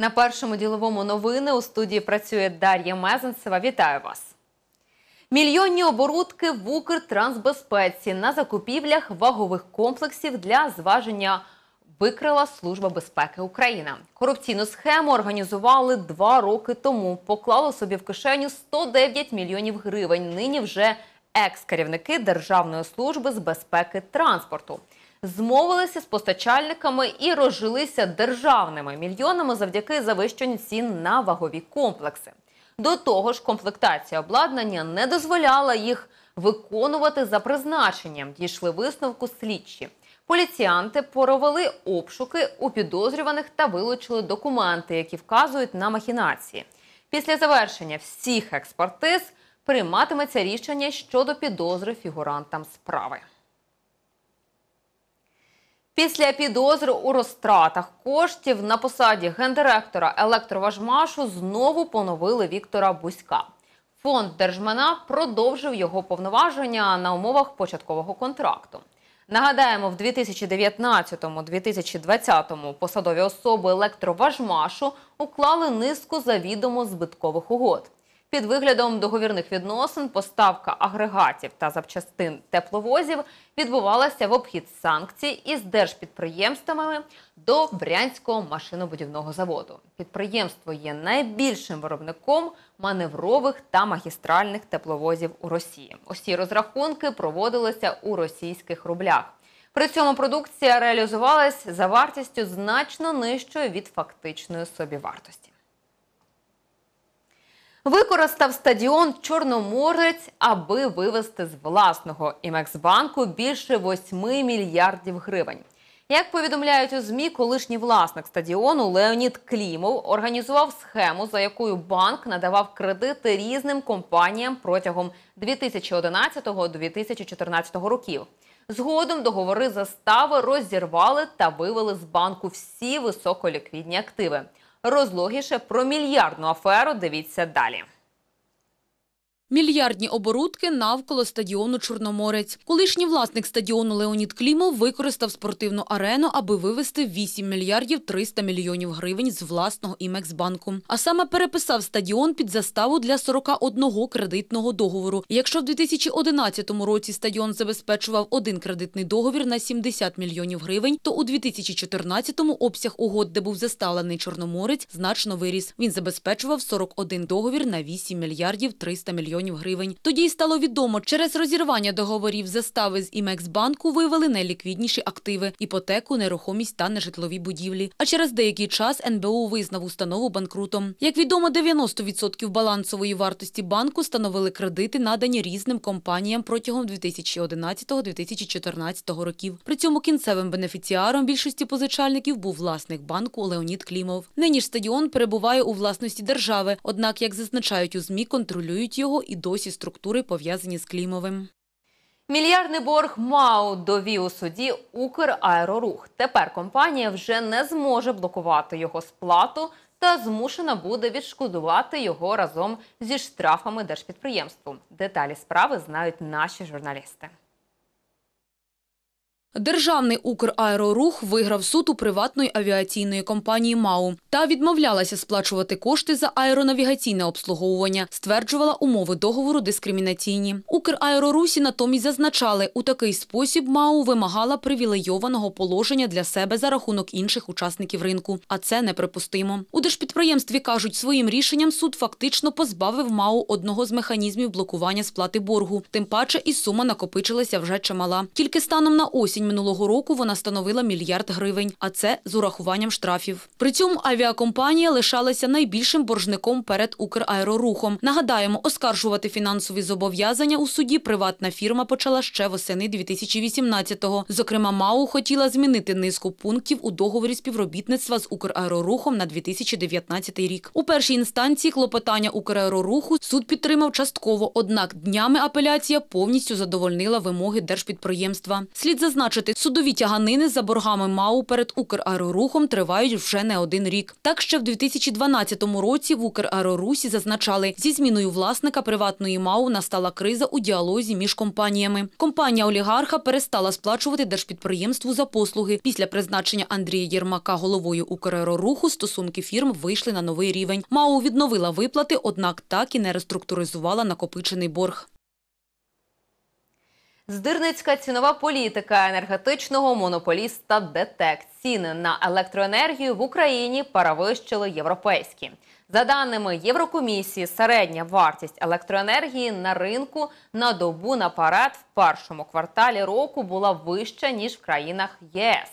На першому діловому новини у студії працює Дар'я Мезенцева. Вітаю вас! Мільйонні оборудки в Укртрансбезпеці на закупівлях вагових комплексів для зваження викрила Служба безпеки України. Корупційну схему організували два роки тому. Поклало собі в кишеню 109 мільйонів гривень. Нині вже екс-керівники Державної служби з безпеки транспорту змовилися з постачальниками і розжилися державними мільйонами завдяки завищенню цін на вагові комплекси. До того ж, комплектація обладнання не дозволяла їх виконувати за призначенням. Дійшли висновку слідчі. Поліціянти провели обшуки у підозрюваних та вилучили документи, які вказують на махінації. Після завершення всіх експертиз прийматиметься рішення щодо підозри фігурантам справи. Після підозри у розтратах коштів на посаді гендиректора електроважмашу знову поновили Віктора Буська. Фонд держмена продовжив його повноваження на умовах початкового контракту. Нагадаємо, в 2019-2020 посадові особи електроважмашу уклали низку завідомо збиткових угод під виглядом договірних відносин поставка агрегатів та запчастин тепловозів відбувалася в обхід санкцій із держпідприємствами до Брянського машинобудівного заводу. Підприємство є найбільшим виробником маневрових та магістральних тепловозів у Росії. Усі розрахунки проводилися у російських рублях. При цьому продукція реалізувалась за вартістю значно нижчою від фактичної собівартості. Використав стадіон Чорноморець, аби вивезти з власного імексбанку більше 8 мільярдів гривень. Як повідомляють у змі, колишній власник стадіону Леонід Клімов організував схему, за якою банк надавав кредити різним компаніям протягом 2011-2014 років. Згодом договори застави розірвали та вивели з банку всі високоліквідні активи розлогіше про мільярдну аферу. Дивіться далі. Мільярдні оборудки навколо стадіону Чорноморець. Колишній власник стадіону Леонід Клімов використав спортивну арену, аби вивести 8 мільярдів 300 мільйонів гривень з власного імексбанку. А саме переписав стадіон під заставу для 41 кредитного договору. Якщо в 2011 році стадіон забезпечував один кредитний договір на 70 мільйонів гривень, то у 2014-му обсяг угод, де був заставлений Чорноморець, значно виріс. Він забезпечував 41 договір на 8 мільярдів 300 мільйонів мільйонів гривень. Тоді й стало відомо, через розірвання договорів застави з імексбанку вивели найліквідніші активи іпотеку, нерухомість та нежитлові будівлі. А через деякий час НБУ визнав установу банкрутом. Як відомо, 90% балансової вартості банку становили кредити, надані різним компаніям протягом 2011-2014 років. При цьому кінцевим бенефіціаром більшості позичальників був власник банку Леонід Клімов. Нині ж стадіон перебуває у власності держави, однак, як зазначають у змі, контролюють його і досі структури пов'язані з клімовим. Мільярдний борг МАУ довів у суді Украерорух. Тепер компанія вже не зможе блокувати його сплату та змушена буде відшкодувати його разом зі штрафами держпідприємству. Деталі справи знають наші журналісти. Державний Украерорух виграв суд у приватної авіаційної компанії МАУ та відмовлялася сплачувати кошти за аеронавігаційне обслуговування, стверджувала умови договору дискримінаційні. Украерорусі натомість зазначали, у такий спосіб МАУ вимагала привілейованого положення для себе за рахунок інших учасників ринку, а це неприпустимо. У держпідприємстві кажуть, своїм рішенням суд фактично позбавив МАУ одного з механізмів блокування сплати боргу. Тим паче і сума накопичилася вже чимала. Тільки станом на осінь вересень минулого року вона становила мільярд гривень, а це з урахуванням штрафів. При цьому авіакомпанія лишалася найбільшим боржником перед Украерорухом. Нагадаємо, оскаржувати фінансові зобов'язання у суді приватна фірма почала ще восени 2018-го. Зокрема, МАУ хотіла змінити низку пунктів у договорі співробітництва з Украерорухом на 2019 рік. У першій інстанції клопотання Украероруху суд підтримав частково, однак днями апеляція повністю задовольнила вимоги держпідприємства. Слід зазначити, зазначити, судові тяганини за боргами МАУ перед Украерорухом тривають вже не один рік. Так ще в 2012 році в Украерорусі зазначали, зі зміною власника приватної МАУ настала криза у діалозі між компаніями. Компанія олігарха перестала сплачувати держпідприємству за послуги. Після призначення Андрія Єрмака головою Украероруху стосунки фірм вийшли на новий рівень. МАУ відновила виплати, однак так і не реструктуризувала накопичений борг. Здирницька цінова політика енергетичного монополіста ДТЕК. Ціни на електроенергію в Україні перевищили європейські. За даними Єврокомісії, середня вартість електроенергії на ринку на добу наперед в першому кварталі року була вища ніж в країнах ЄС.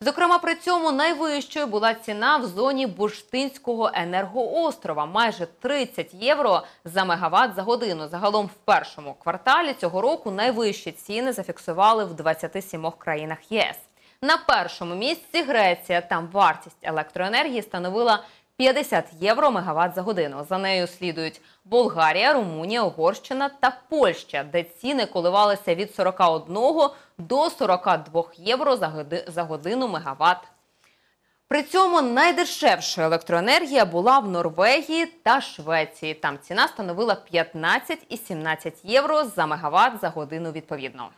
Зокрема, при цьому найвищою була ціна в зоні Бурштинського енергоострова майже 30 євро за мегаватт за годину. Загалом в першому кварталі цього року найвищі ціни зафіксували в 27 країнах ЄС. На першому місці Греція там вартість електроенергії становила 50 євро мегаватт за годину. За нею слідують Болгарія, Румунія, Угорщина та Польща, де ціни коливалися від 41 до 42 євро за годину мегаватт. При цьому найдешевша електроенергія була в Норвегії та Швеції. Там ціна становила 15 і 17 євро за мегаватт за годину відповідно.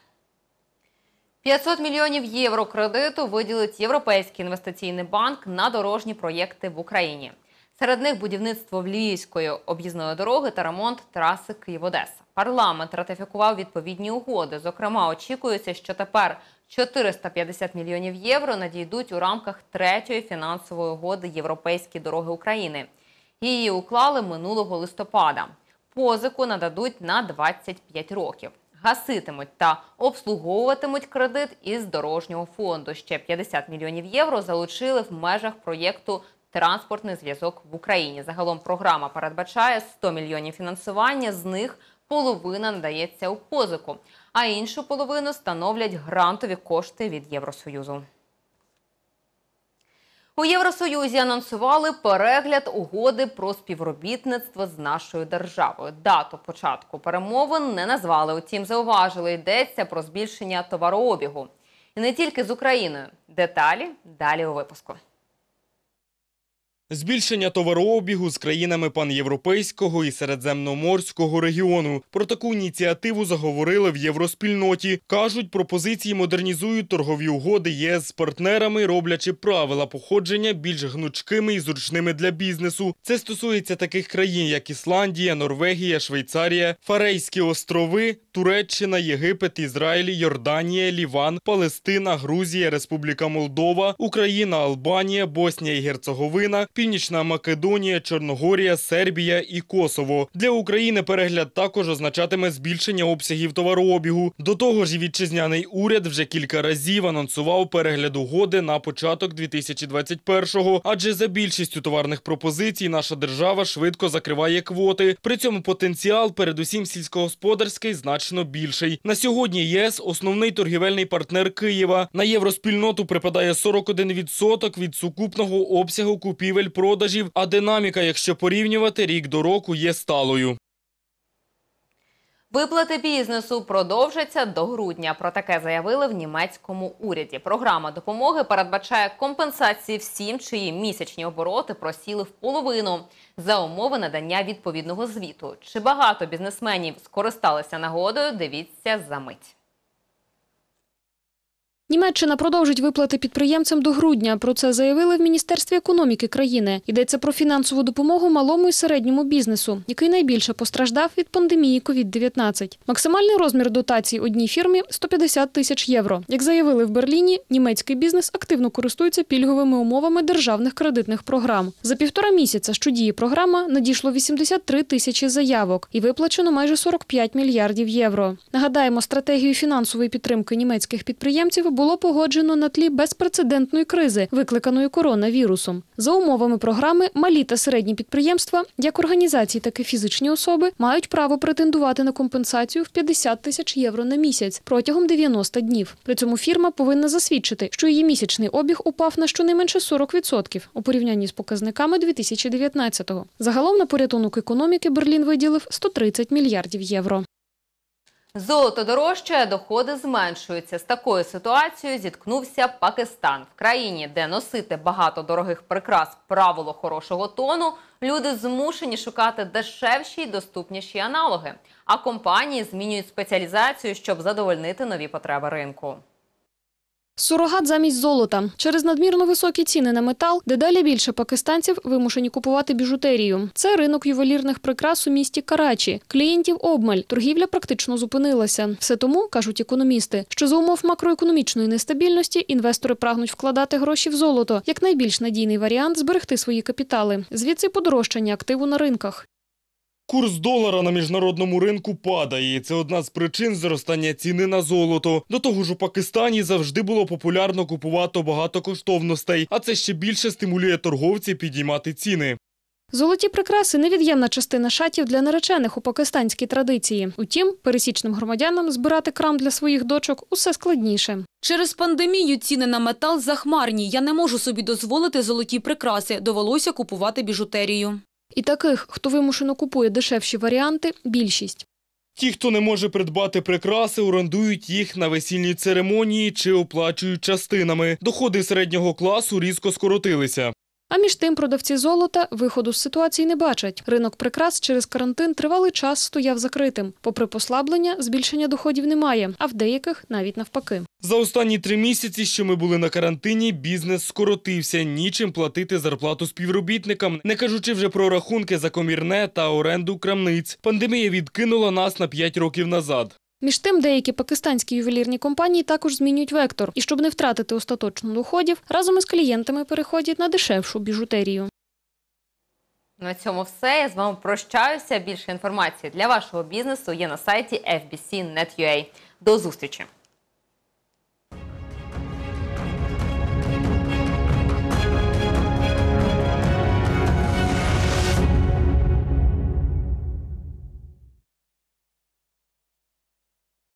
500 мільйонів євро кредиту виділить Європейський інвестиційний банк на дорожні проєкти в Україні. Серед них будівництво Львівської об'їзної дороги та ремонт траси Київ-Одеса. Парламент ратифікував відповідні угоди. Зокрема, очікується, що тепер 450 мільйонів євро надійдуть у рамках третьої фінансової угоди Європейські дороги України. Її уклали минулого листопада. Позику нададуть на 25 років гаситимуть та обслуговуватимуть кредит із дорожнього фонду. Ще 50 мільйонів євро залучили в межах проєкту. Транспортний зв'язок в Україні загалом програма передбачає 100 мільйонів фінансування. З них половина надається у позику, а іншу половину становлять грантові кошти від Євросоюзу. У Євросоюзі анонсували перегляд угоди про співробітництво з нашою державою. Дату початку перемовин не назвали. Утім, зауважили, йдеться про збільшення товарообігу і не тільки з Україною. Деталі далі у випуску. Збільшення товарообігу з країнами панєвропейського і середземноморського регіону про таку ініціативу заговорили в євроспільноті. кажуть, пропозиції модернізують торгові угоди ЄС з партнерами, роблячи правила походження більш гнучкими і зручними для бізнесу. Це стосується таких країн, як Ісландія, Норвегія, Швейцарія, Фарейські острови, Туреччина, Єгипет, Ізраїль, Йорданія, Ліван, Палестина, Грузія, Республіка Молдова, Україна, Албанія, Боснія і Герцеговина. Північна Македонія, Чорногорія, Сербія і Косово для України перегляд також означатиме збільшення обсягів товарообігу. До того ж, вітчизняний уряд вже кілька разів анонсував перегляд угоди на початок 2021-го, адже за більшістю товарних пропозицій наша держава швидко закриває квоти. При цьому потенціал, передусім сільськогосподарський, значно більший. На сьогодні ЄС основний торгівельний партнер Києва. На євроспільноту припадає 41% від сукупного обсягу купівель продажів, а динаміка, якщо порівнювати, рік до року є сталою. Виплати бізнесу продовжаться до грудня. Про таке заявили в німецькому уряді. Програма допомоги передбачає компенсації всім, чиї місячні обороти просіли в половину за умови надання відповідного звіту. Чи багато бізнесменів скористалися нагодою? Дивіться за мить. Німеччина продовжить виплати підприємцям до грудня. Про це заявили в міністерстві економіки країни. Йдеться про фінансову допомогу малому і середньому бізнесу, який найбільше постраждав від пандемії COVID-19. Максимальний розмір дотацій одній фірмі 150 тисяч євро. Як заявили в Берліні, німецький бізнес активно користується пільговими умовами державних кредитних програм. За півтора місяця, що діє програма, надійшло 83 тисячі заявок і виплачено майже 45 мільярдів євро. Нагадаємо, стратегію фінансової підтримки німецьких підприємців було погоджено на тлі безпрецедентної кризи, викликаної коронавірусом. За умовами програми, малі та середні підприємства, як організації, так і фізичні особи, мають право претендувати на компенсацію в 50 тисяч євро на місяць протягом 90 днів. При цьому фірма повинна засвідчити, що її місячний обіг упав на щонайменше 40% у порівнянні з показниками 2019-го. Загалом на порятунок економіки Берлін виділив 130 мільярдів євро. Золото дорожчає, доходи зменшуються. З такою ситуацією зіткнувся Пакистан в країні, де носити багато дорогих прикрас правило хорошого тону. Люди змушені шукати дешевші й доступніші аналоги. А компанії змінюють спеціалізацію, щоб задовольнити нові потреби ринку. Сурогат замість золота через надмірно високі ціни на метал, дедалі більше пакистанців вимушені купувати біжутерію. Це ринок ювелірних прикрас у місті Карачі. Клієнтів обмаль, торгівля практично зупинилася. Все тому кажуть економісти, що за умов макроекономічної нестабільності інвестори прагнуть вкладати гроші в золото як найбільш надійний варіант зберегти свої капітали, звідси подорожчання активу на ринках. Курс долара на міжнародному ринку падає. Це одна з причин зростання ціни на золото. До того ж, у Пакистані завжди було популярно купувати багато коштовностей, а це ще більше стимулює торговців підіймати ціни. Золоті прикраси невід'ємна частина шатів для наречених у пакистанській традиції. Утім, пересічним громадянам збирати крам для своїх дочок усе складніше. Через пандемію ціни на метал захмарні. Я не можу собі дозволити золоті прикраси. Довелося купувати біжутерію. І таких, хто вимушено купує дешевші варіанти, більшість. Ті, хто не може придбати прикраси, орендують їх на весільні церемонії чи оплачують частинами. Доходи середнього класу різко скоротилися. А між тим продавці золота виходу з ситуації не бачать. Ринок прикрас через карантин тривалий час стояв закритим. Попри послаблення, збільшення доходів немає, а в деяких навіть навпаки. За останні три місяці, що ми були на карантині, бізнес скоротився. Нічим платити зарплату співробітникам, не кажучи вже про рахунки за комірне та оренду крамниць. Пандемія відкинула нас на п'ять років назад. Між тим, деякі пакистанські ювелірні компанії також змінюють вектор, і щоб не втратити остаточно доходів, разом із клієнтами переходять на дешевшу біжутерію. На цьому все. Я з вами прощаюся. Більше інформації для вашого бізнесу є на сайті fbc.net.ua. До зустрічі.